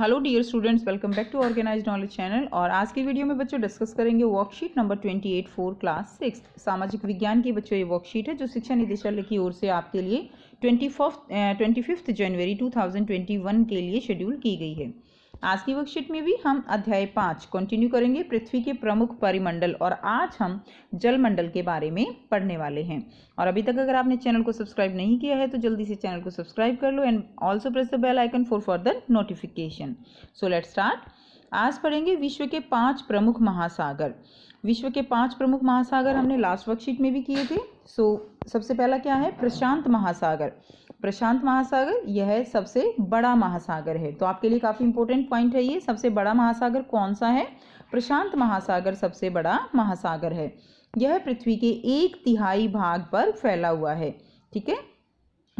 hello dear students welcome back to organise knowledge channel और आज की वीडियो में बच्चों डिस्कस करेंगे worksheet number twenty eight four class six सामाजिक विज्ञान की बच्चों ये वर्कशीट है जो शिक्षा निदेशालय की ओर से आपके लिए ट्वेंटी फोर्थ ट्वेंटी फिफ्थ जनवरी टू थाउजेंड ट्वेंटी वन के लिए शेड्यूल की गई है आज की वर्कशीट में भी हम अध्याय पाँच कंटिन्यू करेंगे पृथ्वी के प्रमुख परिमंडल और आज हम जलमंडल के बारे में पढ़ने वाले हैं और अभी तक अगर आपने चैनल को सब्सक्राइब नहीं किया है तो जल्दी से चैनल को सब्सक्राइब कर लो and also press the bell icon for further notification so let start आज पढ़ेंगे विश्व के पांच प्रमुख महासागर विश्व के पांच प्रमुख महासागर हमने लास्ट वर्कशीट में भी किए थे सो so, सबसे पहला क्या है प्रशांत महासागर प्रशांत महासागर यह सबसे बड़ा महासागर है तो आपके लिए काफ़ी इंपॉर्टेंट पॉइंट है ये सबसे बड़ा महासागर कौन सा है प्रशांत महासागर सबसे बड़ा महासागर है यह पृथ्वी के एक तिहाई भाग पर फैला हुआ है ठीक है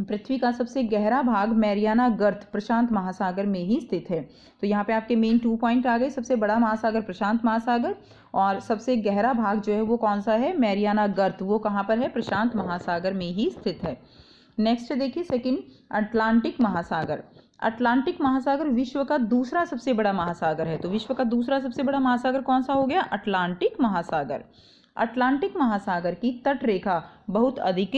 पृथ्वी का सबसे गहरा भाग मैरियाना गर्थ प्रशांत महासागर में ही स्थित है तो यहाँ पे आपके मेन टू पॉइंट आ गए सबसे बड़ा महासागर प्रशांत महासागर और सबसे गहरा भाग जो है वो कौन सा है मैरियाना गर्थ वो कहाँ पर है प्रशांत महासागर में ही स्थित है नेक्स्ट देखिए सेकंड अटलांटिक महासागर अटलांटिक महासागर विश्व का दूसरा सबसे बड़ा महासागर है तो विश्व का दूसरा सबसे बड़ा महासागर कौन सा हो गया अटलांटिक महासागर अटलांटिक महासागर की तटरेखा बहुत अधिक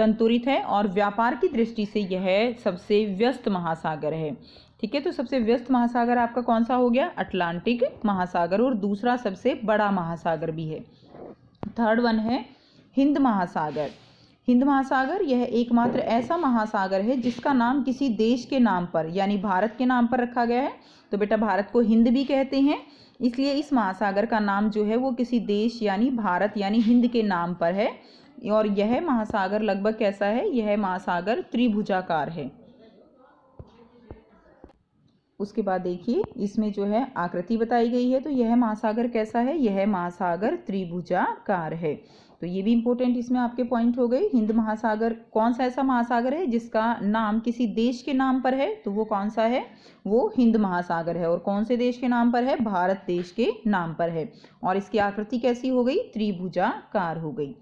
दंतुरित है और व्यापार की दृष्टि से यह सबसे व्यस्त महासागर है ठीक है तो सबसे व्यस्त महासागर आपका कौन सा हो गया अटलांटिक महासागर और दूसरा सबसे बड़ा महासागर भी है थर्ड वन है हिंद महासागर हिंद महासागर यह एकमात्र ऐसा महासागर है जिसका नाम किसी देश के नाम पर यानी भारत के नाम पर रखा गया है तो बेटा भारत को हिंद भी कहते हैं इसलिए इस महासागर का नाम जो है वो किसी देश यानी भारत यानी हिंद के नाम पर है और यह महासागर लगभग कैसा है यह महासागर त्रिभुजाकार है उसके बाद देखिए इसमें जो है आकृति बताई गई है तो यह महासागर कैसा है यह महासागर त्रिभुजाकार है तो ये भी इंपॉर्टेंट इसमें आपके पॉइंट हो गए हिंद महासागर कौन सा ऐसा महासागर है जिसका नाम किसी देश के नाम पर है तो वो कौन सा है वो हिंद महासागर है और कौन से देश के नाम पर है भारत देश के नाम पर है और इसकी आकृति कैसी हो गई त्रिभुजाकार हो गई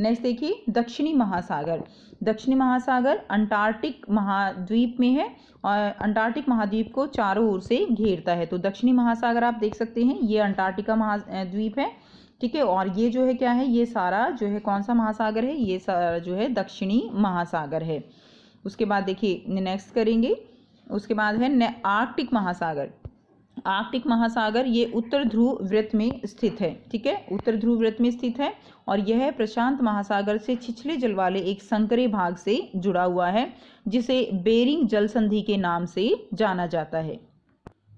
नेक्स्ट देखिए दक्षिणी महासागर दक्षिणी महासागर अंटार्कटिक महाद्वीप में है और अंटार्कटिक महाद्वीप को चारों ओर से घेरता है तो दक्षिणी महासागर आप देख सकते हैं ये अंटार्कटिका महाद्वीप है ठीक है और ये जो है क्या है ये सारा जो है कौन सा महासागर है ये सारा जो है दक्षिणी महासागर है उसके बाद देखिए नेक्स्ट करेंगे उसके बाद है आर्कटिक महासागर आर्कटिक महासागर ये उत्तर ध्रुव व्रत में स्थित है ठीक है उत्तर ध्रुव व्रत में स्थित है और यह प्रशांत महासागर से छिछले जल वाले एक संकरे भाग से जुड़ा हुआ है जिसे बेरिंग जल संधि के नाम से जाना जाता है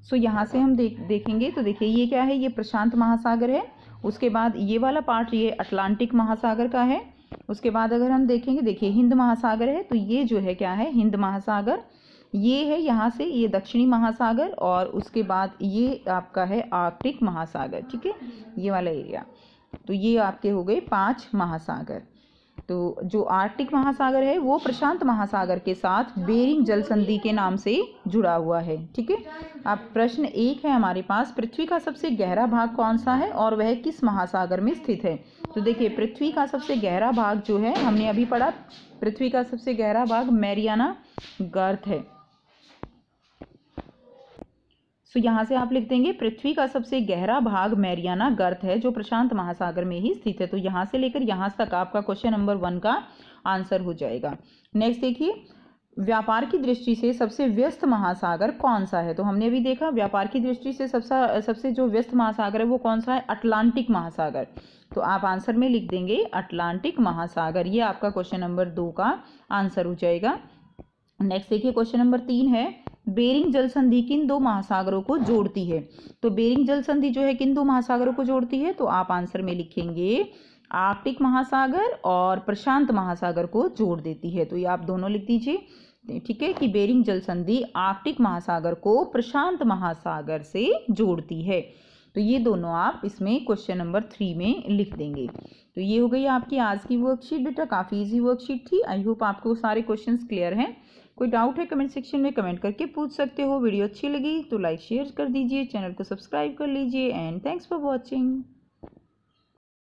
सो so, यहाँ से हम देख देखेंगे तो देखिए ये क्या है ये प्रशांत महासागर है उसके बाद ये वाला पार्ट ये अटलांटिक महासागर का है उसके बाद अगर हम देखेंगे देखिए हिंद महासागर है तो ये जो है क्या है हिंद महासागर ये है यहाँ से ये दक्षिणी महासागर और उसके बाद ये आपका है आर्कटिक महासागर ठीक है ये वाला एरिया तो ये आपके हो गए पांच महासागर तो जो आर्कटिक महासागर है वो प्रशांत महासागर के साथ बेरिंग जल संधि के नाम से जुड़ा हुआ है ठीक है अब प्रश्न एक है हमारे पास पृथ्वी का सबसे गहरा भाग कौन सा है और वह किस महासागर में स्थित है तो देखिए पृथ्वी का सबसे गहरा भाग जो है हमने अभी पढ़ा पृथ्वी का सबसे गहरा भाग मैरियाना गर्थ है सो so, यहाँ से आप लिख देंगे पृथ्वी का सबसे गहरा भाग मैरियाना गर्त है जो प्रशांत महासागर में ही स्थित है तो यहाँ से लेकर यहाँ तक आपका क्वेश्चन नंबर वन का आंसर हो जाएगा नेक्स्ट देखिए व्यापार की दृष्टि से सबसे व्यस्त महासागर कौन सा है तो हमने भी देखा व्यापार की दृष्टि से सबसे सबसे जो व्यस्त महासागर है वो कौन सा है अटलांटिक महासागर तो आप आंसर में लिख देंगे अटलांटिक महासागर ये आपका क्वेश्चन नंबर दो का आंसर हो जाएगा नेक्स्ट देखिए क्वेश्चन नंबर तीन है बेरिंग जल संधि किन दो महासागरों को जोड़ती है तो बेरिंग जल संधि जो है किन दो महासागरों को जोड़ती है तो आप आंसर में लिखेंगे आर्कटिक महासागर और प्रशांत महासागर को जोड़ देती है तो ये आप दोनों लिख दीजिए ठीक है कि बेरिंग जल संधि आर्कटिक महासागर को प्रशांत महासागर से जोड़ती है तो ये दोनों आप इसमें क्वेश्चन नंबर थ्री में लिख देंगे तो ये हो गई आपकी आज की वर्कशीट बेटा काफ़ी इजी वर्कशीट थी आई होप आपको सारे क्वेश्चंस क्लियर हैं कोई डाउट है कमेंट सेक्शन में कमेंट करके पूछ सकते हो वीडियो अच्छी लगी तो लाइक शेयर कर दीजिए चैनल को सब्सक्राइब कर लीजिए एंड थैंक्स फॉर वॉचिंग